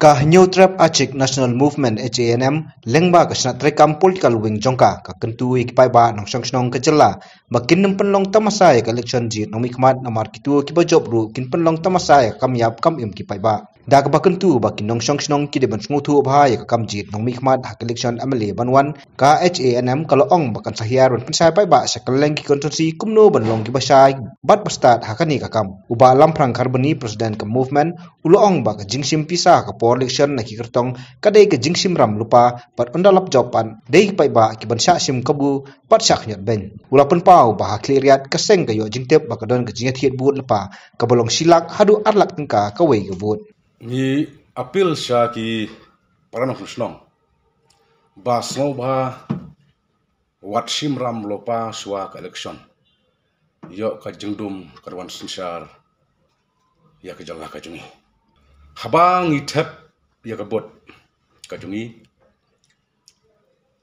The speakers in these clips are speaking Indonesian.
ka neutrap achik national movement hanm lengba ka sna trekam political wing jongka ka kentu ik pai ba nong shong snong ka jella ba kinnem penlong tamasa ya ka election ji nomi khmat namar kitu ki ba job ru kin penlong tamasa ya kam yap kam im ki pai ba ka ba kentu ba kin nong sang snong ki de ban sngu thu ba ya ka kam ji nomi khmat ha election amle banwan ka hanm ka lo ong ba kan sahiar ban pensai pai ba sakal leng ki kontonsi kumno ban long ki ba sai bat pastat ha ka ni ka kam uba lam prang kharbani president ka movement ulo ong ba ka jingsim pisa ka po correlation na kikirtong kadai ke jingsim ram lupa pat undalap jopan dei pai ba ki ban sha sim kabu pat sak nyat ben ula pen pau ba kliriat keseng ke yo jingtep ba kadon ke jingat hiet buat lupa, kabalong silak hadu arlak tengka kawei ke buat ni apil sha ki parana husnong ba snow ba wat sim ram lupa suak election yo ka jengdum karwan sinsar ya kejalah kajungi habang i thep ya ka bot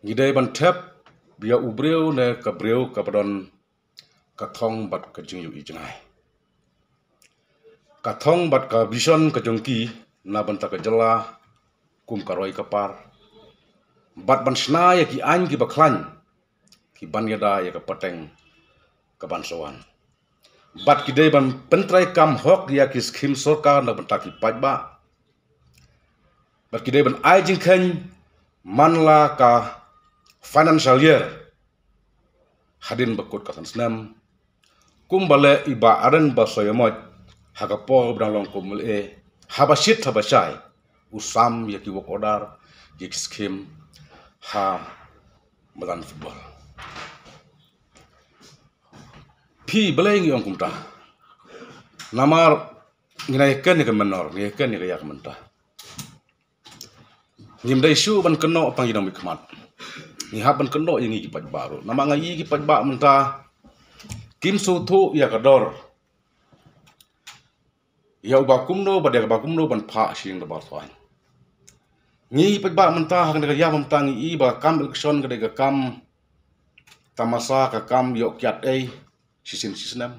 ngidai ban tap bia ubreu ne ka breu ka bat ka jing yu i bat ka vision ka na ban ta ka kum bat ban sna ya ki an ki baklan ki ban yada ya ka pateng ka sowan bat ki dei ban pentrai kam hok dia ki skim sorkar na ban taki paj bat ki ban ai jing khen manla ka financial year hadin bakut ka snam kum iba aran ba soyamot hakapo brang long kumul e habashit habashai usam yaki wok order yaki skim ha madan football pi belai ngi ongkum ta namar ngina yeken ke menor ngi yeken ke yak menta shu ban keno pang yidam ikmat ngi haban keno yang ngi kipat baru nama ngai kipat ba menta kim su tu ya kador ya ubakum no badak bakum no ban pha shing da bartwan ngi kipat ba menta hang da ya menta ngi i ba kam kam tamasa ka kam yok kiat ei sisin sisnam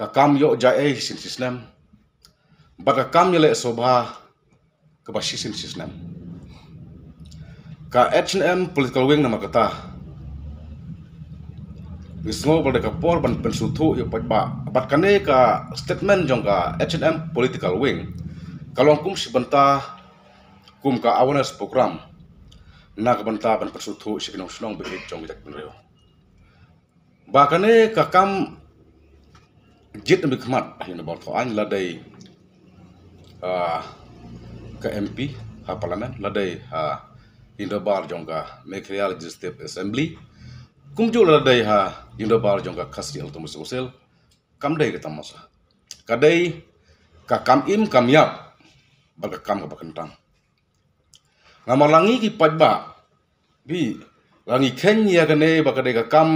kakam yo jae sisin sisnam baka kam yele sobha kaba sisin sisnam ka hnm political wing nama kata Wisnu pada kapor ban pensutu yo pajba abat kane ka statement jong ka hnm political wing kalau kum sebentah kum ka awareness program nak benta ban pensutu sikinong sinong bekik jong jak penreo bakane ka kam jit mi khmat hin bor ko an ladai uh, ah, ka MP ha parliament ladai ha indo bar jonga legislative assembly kum ju ladai ha indo bar jonga khasial tumus usel kam dai kita masa kadei ka kam im kam yap baga kam ka bakentang ngamalangi ki pajba bi langi kenya gane baga dai ka kam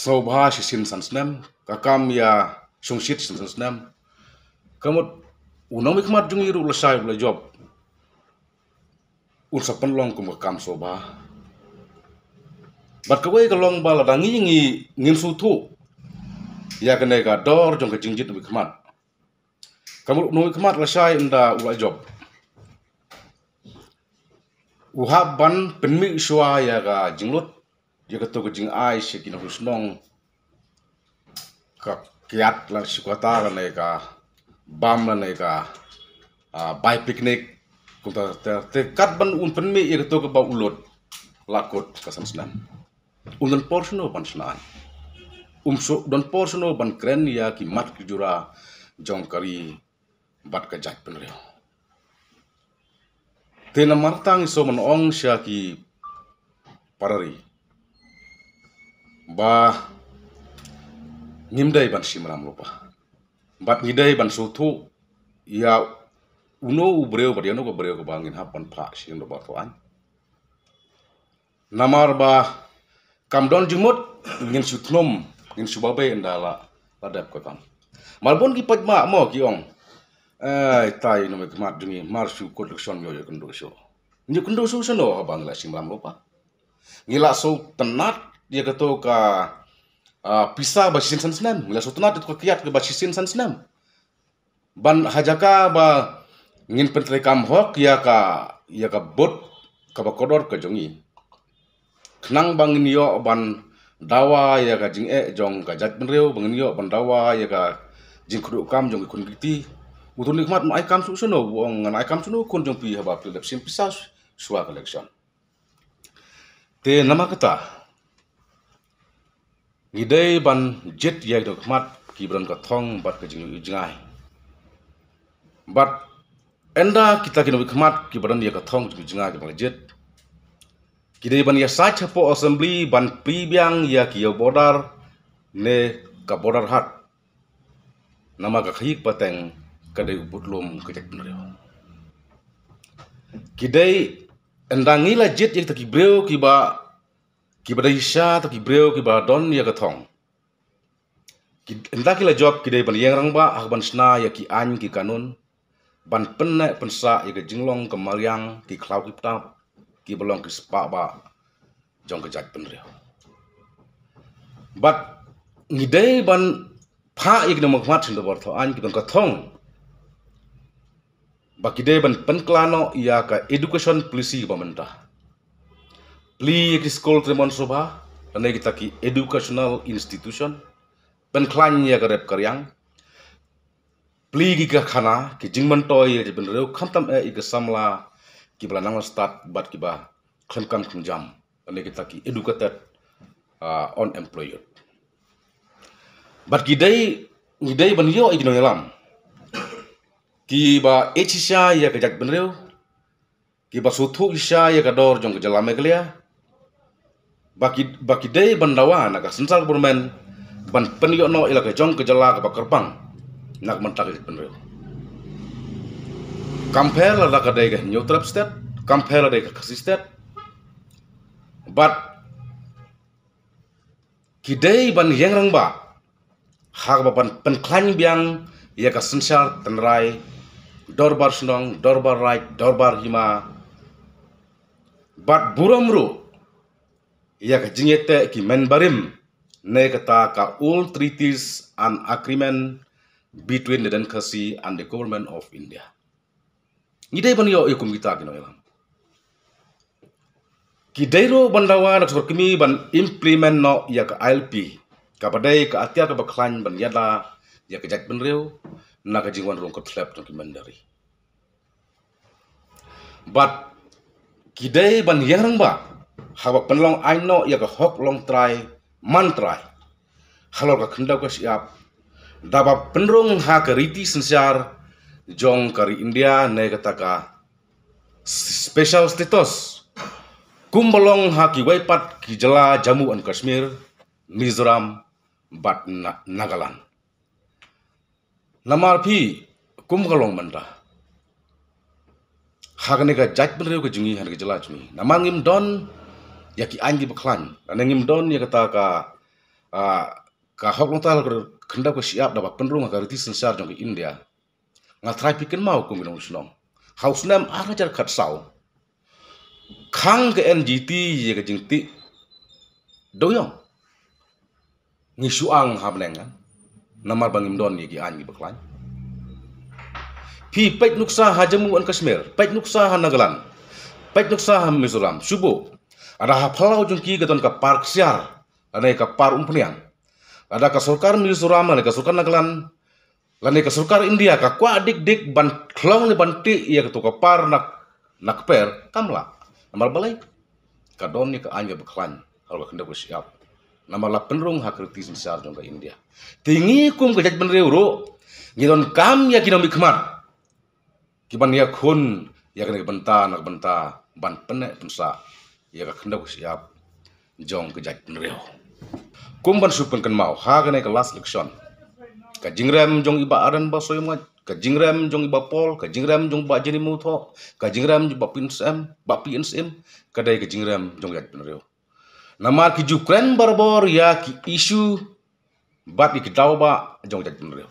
Sobha sisim ka kam ya sungsit sansnam. Kamut unang mikmat jung iru lesai bula job. Ursa long kum kakam sobha. Bat kawai kalong bala dangi ngi su sutu. Ya kene ka dor jong kejingjit mikmat. Kamut unang mikmat lesai nda ula job. Uhaban penmi ya ka jinglot dia ketuk jing ai sekin husnong ka kiat lan sikota lan ka bam lan ka bai piknik kunta te kat ban un pen mi ia ketuk ba ulot lakot kasan senam unan ban senai umso don porsono ban kren ya ki mat jura jong kari bat ka jat penreo tena martang so menong ong siya ki parari ba nimdai ban simram lupa ba ngidai ban sutu ya uno ubreo ba diano ko breo ko bangin hapan pha sing do ba to an namar ba kamdon jumut ngin sutnom ngin subabe ndala ladap ko kam malbon ki pajma mo ki ong ai tai no me mat dungi mar su ko yo yo kendo so ni kendo so seno ha bangla simram lupa ngila so tenat я готов к писа башисин санснем, я сутна ты только кият к башисин санснем. Бан хаджака ба нин пентрекам хок я к я к бот к бакодор к джонги. Кнанг бан ньо бан дава я к джинг э джонг к джат бенрео бан ньо бан дава я к джинг круг кам джонг кун гити. Утун ликмат мой кам сусуно, он мой кам сусуно кун джонг пи хаба пилдепсин писа. Суа коллекцион. Те намаката, Gidei ban jet yak dok mat kibran ka thong bat ka jingu jingai bat enda kita kinu mat kibran dia ka thong jingu jingai bang jet Gidei ban ya sa chapo assembly ban pi biang ya kiyo border ne ka hat nama ka khik pateng kadai butlum kajak benar kidei endangila jet yak ta kibreu ki bada isha to ki breu don ya ga Entah ki job ki ban yang rangba ba ak ban sna ya ki an ki kanun ban pen pensa ya ga jinglong ka maryang ki khlau ki ta ki belong ki spa ba jong ka jat pen reu but ni dei ban pha ik na mak sin do bor tho an ki ban ka thong ba ki dei ban pen klano ya ka education policy ba Li school tremon soba, ane kita ki educational institution, pen klanya karep karyang, pli ki ka khana ki jingman toy ki ben reu khamtam e ki samla ki bla nang start bat ki ba khem kam khum jam, ane kita ki educated uh, on employer. Bat ki dai ni dai ben yo igno yalam. Ki ba echisha ya kejak jak ben reu, ki ba suthu isha ya ka dor jong ka jalame bagi bagi day bandawa naga sensal permen ban penyo no ila ke jong kejela ke nak mentak ke penrio compare la ka dei ke neutral state compare la ke kasi state but kidei ban yang rang hak ba ban penklan biang ya ka sensal tenrai dorbar senong dorbar right dorbar hima but buramru ia kejingete ki memberim ne kata ka all treaties and agreement between the Dankasi and the government of India. Ngidai ban yo ikum kita kino elam. Kidairo bandawa nak kami ban implement no iya ke ILP. Kapadai ka atia ke baklan ban yada iya ke jak benreu na ke jingwan rong ke tlep no kimandari. But kidai ban yarang ba hawa penlong aino ya ka hok long trai man trai halor ka kenda ka siap daba penrong ha ka riti sensiar jong kari india ne kataka special status kumbalong ha ki waipat ki jela jamu an kashmir mizoram bat nagaland namar phi kumbalong manda hagane ka jajmen reu ka jungi han ka jela jungi namangim don ya ki andi baklan anengim don ya kata ka a ka hokno tal kr khanda ko siap da bapen rumah kariti sensar jong india nga trafikin mau ko minong sunong house nam ara jar kat sau khang ke ngt ye ke jingti do yong ni suang hab nengan namar bangim don ye ki andi baklan pi pek nuksa hajamu an kashmir pek nuksa hanagalan pek nuksa ha mizoram subuh Ada hapalau jungki keton ke park siar, ada ke par umpunian, Ada kesurkar surama, ada kesurkar nagalan, lani kesurkar India ka kwa dik dik ban klong ni ban ti iya ketu ka par nak nak per kamla nama balai ka don ni ka anya beklan kalau ka kenda siap namar la penrung hak kritis besar dong India tingi kum ka jaj ben reuro ngidon kam ya kinom ikmar kiban ya kun ya kena benta nak benta ban penek pensa yaga khanda ko siap jong ke jat nreo kumban supen kan mau ha gane ke last election ka jong iba aran ba soyom ngat ka jong iba pol ka jingram jong ba jeni mu tho ka jingram jong ba pinsem ba pinsem ka dai ka jong jat nreo namar ki jukren barbor ya ki isu bat ki tawba jong jat nreo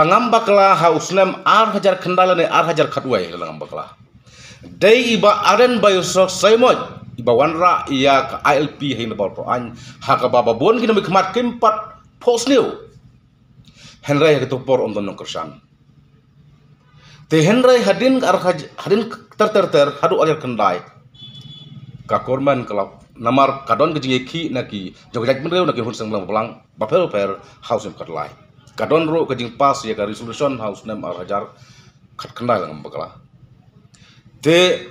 rangam bakla ha uslam ar hajar khandala ne ar hajar khatwai ngamba bakla dai iba aren bayusok saimoj ibawan ra iya ka ILP hin bor pro an baba bon kin mi keempat pos pat phos liu hen rai to Henry te hadin ar hadin ter ter ter hadu ar kendai ka korman kelap namar kadon kejing eki naki jogjak men reu naki hun sang belang ba pel per house yang katlai kadon ro kejing pas ya ka resolution house nam ar kat khat kendai lang bakla te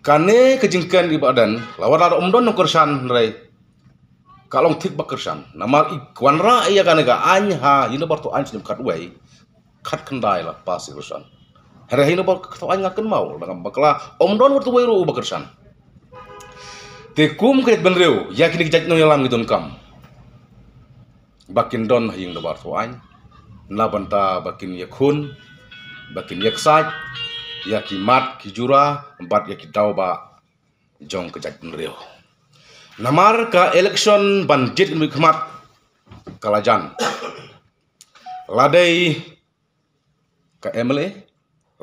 kane kejengken di badan lawan ada omdon no kersan rai kalong tik bak kersan namar ikwan ra iya kane ka anha yino bartu an sinim kat wei kat kendai lah pas kersan hari hino bar kato an ngaken mau dengan bakla omdon bartu wei ru bak kersan tekum kret benreu yakin kijat no yalam gidon gitu kam bakin don hing no bartu an labanta bakin yakun bakin yaksaj Yakimat kijura, mat ki bat ya ba jong ke jatun namar ka election banjit jit mi kalajan ladai ka MLA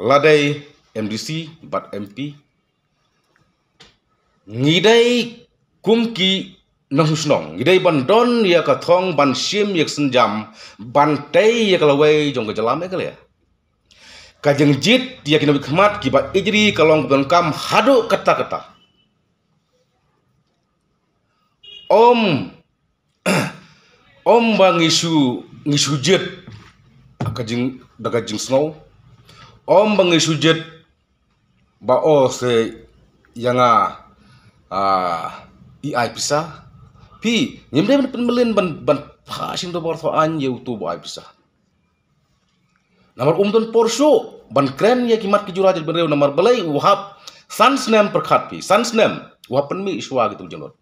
ladai MDC bat MP ngidai kumki nahusnong ngidai ban don ya ka thong ban sim yak senjam ban tei yak ka lawai jong ya ka jalam ya kajeng jid dia kinabi khmat kibat ijri kalong kebetulan kam hadu kata-kata om om bang isu ngisu jid kajeng dagajeng snow om bang isu jid ba o se yanga ah i ai pisah pi nyemde ban ban ban pasing do bor so an yeu tu ai pisah namar umdon porso ban kren ya kimat kijura jat benreu namar belai wahab sans nem perkhat pi sans nem wapen mi iswa gitu jenot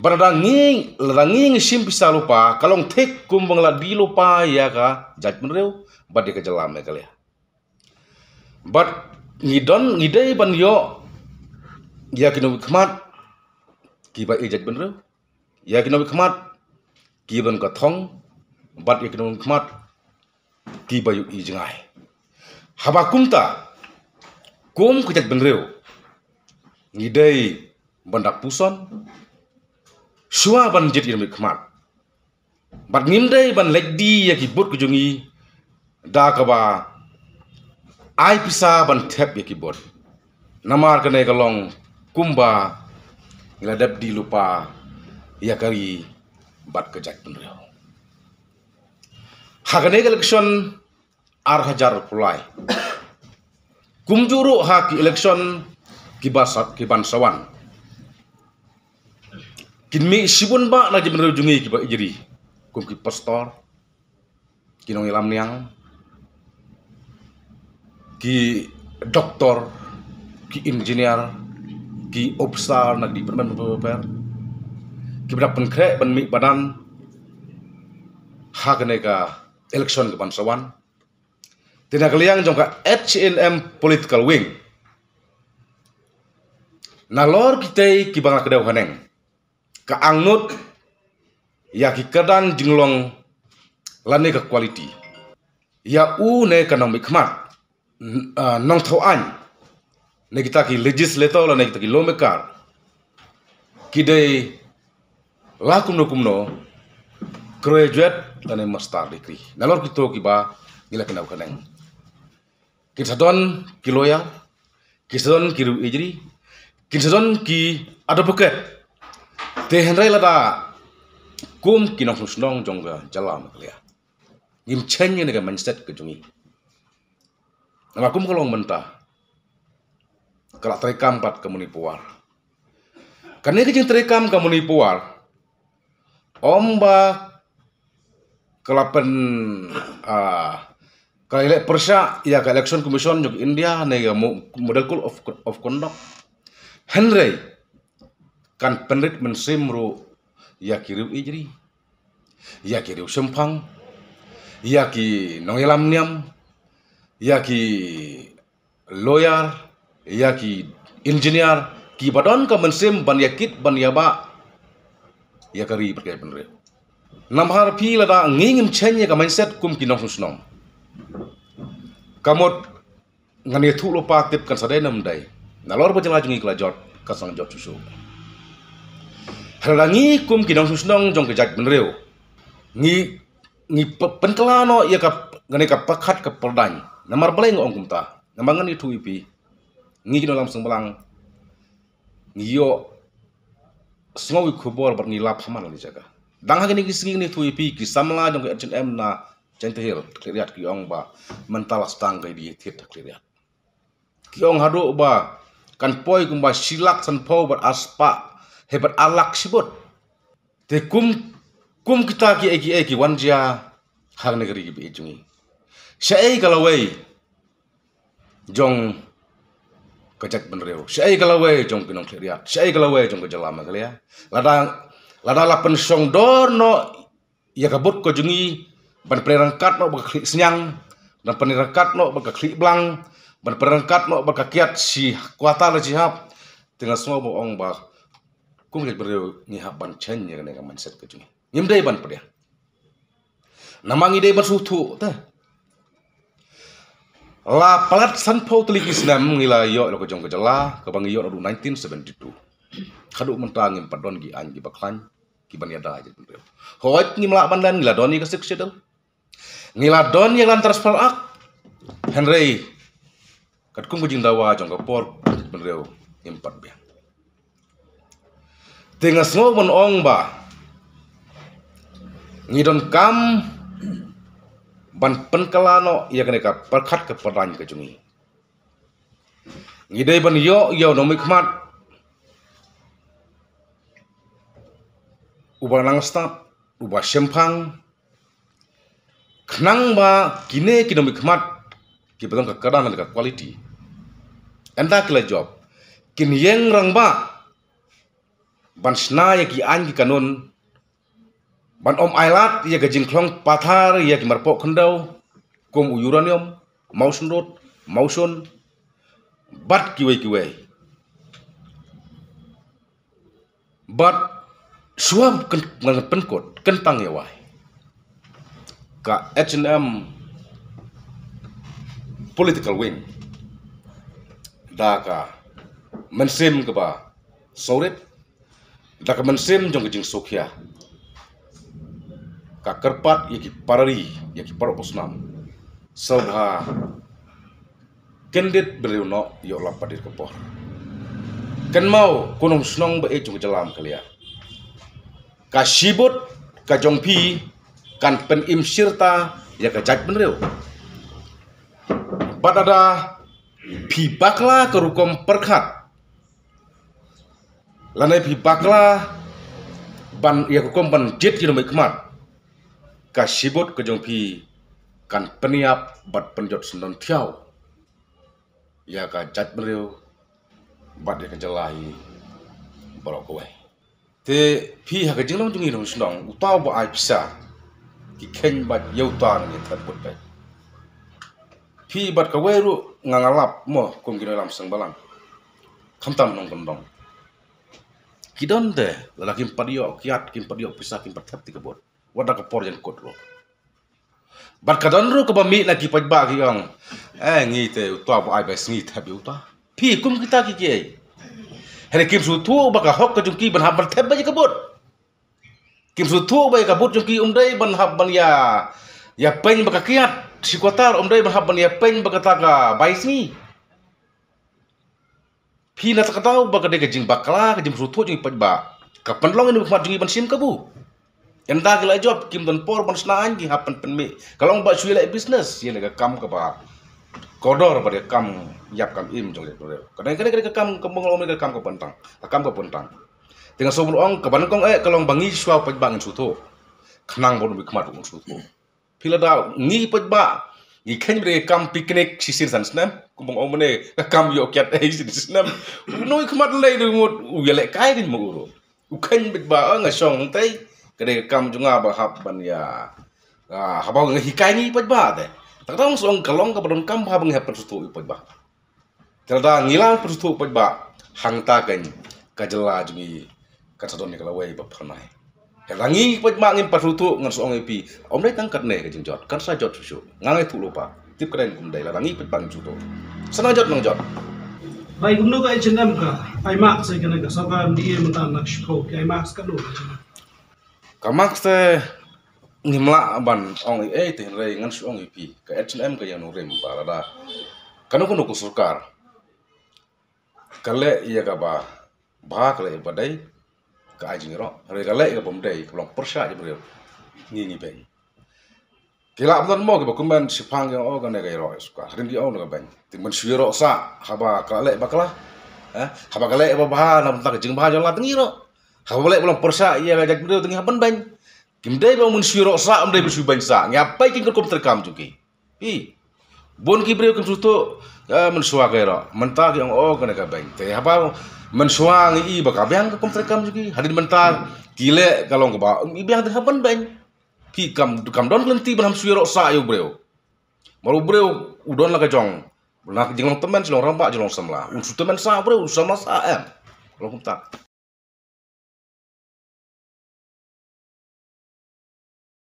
Baranging langing sim bisa lupa kalong tek kumbang ladi di lupa ya ka jat benreu bade ke jalam ya kali ya. bat ngidon ngidai ban yo ya kinu kemat kiba ejat benreu ya kinu kemat kiban ka thong bat iknun khmat kibayu ijngai haba kumta kum kujak bengreu ngidei bandak puson shua ban jit irmi khmat bat ngimdei ban legdi yaki bot kujungi dakaba ai pisa ban thep yaki bot namar kane kalong kumba ngiladap di lupa yakari bat pun reo hagane election ar hajar pulai kumjuru hak election kibasat kibansawan kinmi sibun ba na jibun reo jungi kiba ijiri kum ki pastor kinong ilam niang ki doktor ki engineer ki obstar na di permen gibrak pan kre ban mi banan hakne ka election ke bansawan tina kaliang jongka HNM political wing nalor kita kibang kedau haneng ka angnut ya ki kedan jinglong lane ka quality ya u ne kanong mikmat nong thau an ne kita ki legislator la ne kita ki lawmaker kidai wakumno kumno graduate tane master degree nalor kito kiba gila kenau kaneng kisadon ki lawyer kisadon ki ijri kisadon ki advocate te henrai lada kum kinong jongga jalam kelia im chenye nega mindset ke jungi nama kum kolong mentah kelak terekam pat kemuni puar karena kejeng terekam kemuni puar ombak kelapen ah kailek persa ya ka election commission jog india nega ya, model code of of conduct henry kan penrit mensim ru ya kiri ijri ya kiri sempang ya ki nongelam niam ya ki lawyer ya ki engineer ki badon ka mensim ban yakit ban yaba ya kari berkaya penre ya. nam har pi lada da ngingim chenye ka mindset kum kinong sunom kamot ngane thu lo pa tip kan sadai nam dai na lor bo jengla jungi kla jot ka sang jot susu harangi kum kinong sunom jong ke jak penreu ngi ngi pentelano ya ka ngane ka pakhat ka perdan namar balai ngong kumta namangan itu ipi ngi kino lam sung ngi yo singo khubor bernilap ni lap jaga dang hagini ki singi ni thui pi ki samla jong at em na chente hil kliriat ki ong ba mentala stang ga di thit kliriat ki ong hado ba kan poi kumba silak san pho bar aspa hebat alak sibot te kum kum kita ki eki eki wanja hang negeri ki bi jungi sha ei kalawai jong kajak benreu syai kalawe jong kinong khiriat syai kalawe jong kejelama kali ya lada lada lapan song dono ya kabut ko jungi ban perangkat no bakak senyang dan perangkat no bakak belang ban perangkat no kiat si kuata la jihab semua bohong bah kung kajak benreu nyihab ban chennya kene kaman set ko jungi nyim ban pedya namang idai ban tuh, teh. La Palat San Paulik Islam ngila yo lo kejong kejela kebang yo lo 1972. Kadu mentangin padon gi an gi baklan gi ban yada aja bentel. hoit ni melak bandan ngila doni ke sik sedel. Ngila don yang lantas perak Henry kat kung jing dawa jong ke por benreu impat biang. Tengah semua menong ba. Ngidon kam ban penkelano ia kena ka perkat ke perang ke jumi ngide ban yo yo no mikmat uba nang stap uba sempang khnang ba kine ki no mikmat ki badang ka kada na ka quality enda kila job kin yeng rang ba ban snae ki an ki kanon Ban om ailat ia gajing klong pathar ia kimarpok kendau kum uranium mausun rot mausun bat kiwei kiwei bat suam ken ngan kot kentang ya wai ka H&M political wing daka mensim ke ba sorip daka mensim jong gajing sukhya kakarpat yaki parari yaki paro posnam sabha kendit beliau no yo lapar di kepor kan mau kunung snong ba ejung jelam kalia kasibut kajongpi kan pen im sirta ya kajat benreu badada pibakla kerukom perkat lanai bakla ban ya kerukom ban jet kilo kemar kasibot kejongpi kan peniap bat penjot sendan tiaw ya ka jat beliau bat ya kejelahi balok kowe te pi ha kejelong jungi nong senong utau ba ai pisa ki ken bat yautan ni tat kot pai pi bat kowe ru ngangalap mo kum kino lam sang balang kamtam nong kondong kidon de lalakin padio kiat kim padio pisa kin patap tikabot วัดกับพอร์ยันกดรบัดกระดอนรู้กับมีนาทีปัจบ้าที่ยังเอ้งี้เตอตัวบ่ไอ้ไปสิงี้เทบิวตัวพี่กุ้มกีตาคิกเย่เฮ้ยคิมสุทัวบักกะฮอกกับจุงกี้บันหับบันเทบไปยังกบุตรคิมสุทัวไปกับบุตรจุงกี้อุ้มได้บันหับบันยายาเป็นบักกะกี้อัดสิกวัาตาอุ้มได้บันหับบันยาเป็นบักกะตากะใบสิงี้พี่นัดกระดาวบักกะเด็กจิงบักกะลากจิมสุทัวจิงปัจบ้ากับปันลองอินุบัมาจิงกี้ันซิมกบุต en da gila job kim don por man sna angi happen pen mi kalong ba shui lai business ye le kam ka ba kodor pada kam yap kam im jong le kadai kadai kadai kam kam bong om kam ka pantang kam ka pantang dengan sobun ong ke ban kong eh, e kalong bangi shwa pa bang chu tho khnang bon bi khmat ong chu tho phila da ngi pa ba i khen bre kam picnic sisir san snam kumbong om ne kam yo kyat e eh, sisir snam noi khmat le ngot u ye le kai din mo uro u khen bi ba eh, nga song tai kede kam junga ba hap ban ya ah habang hikai ni ipat ba de takdang song kalong ka badon kam habang hap persutu ipat ba terda ngilang persutu ipat ba hang ta kan kajela jungi katadon ni kala wei ba phanai kadangi ipat ma ngin persutu ngan song ipi om dai tangkat ne ka jingjot kan sa jot su ngangai tu lupa tip keren kum dai la dangi ipat bang juto sana jot nang jot Baik, gumno ka HNM ka, IMAX ay ka nagkasabahan di mentang nagsipo, IMAX ka doon te ngimla ban ong e te re ngan su ong pi ka hlm ka yanu rem barada kanu kunu surkar kale iya ka ba ba kale badai ka ajing ro re kale ka bomdai long persa je bre ni ni ben kila abdan mo ka dokumen sipang yang o kan ka ro suka rin di ong ka ben ti men su ro sa haba kale bakla Eh, haba kale ba ba nam tak jing ba jala tengi boleh pulang persa ya gajak bro tengah apa bang? Kimdai bang mun sirok sa amdai bersu bang sa. Ngapai ikin kom terkam cuki Pi. Bon ki bro suto mun ya, suwa kero. yang oh kena ka Teh apa mun ngi, i baka bang kom terkam juki. Hadin mentak kile kalau ba. I bang tengah apa bang? Pi kam kam don kelenti bang sirok sa yo breo Malu breo udon lah jong. Nak jenglong teman jelong rampak jelong semla. Unsu teman sah, bro, unsu sama sah, em. Kalau tak.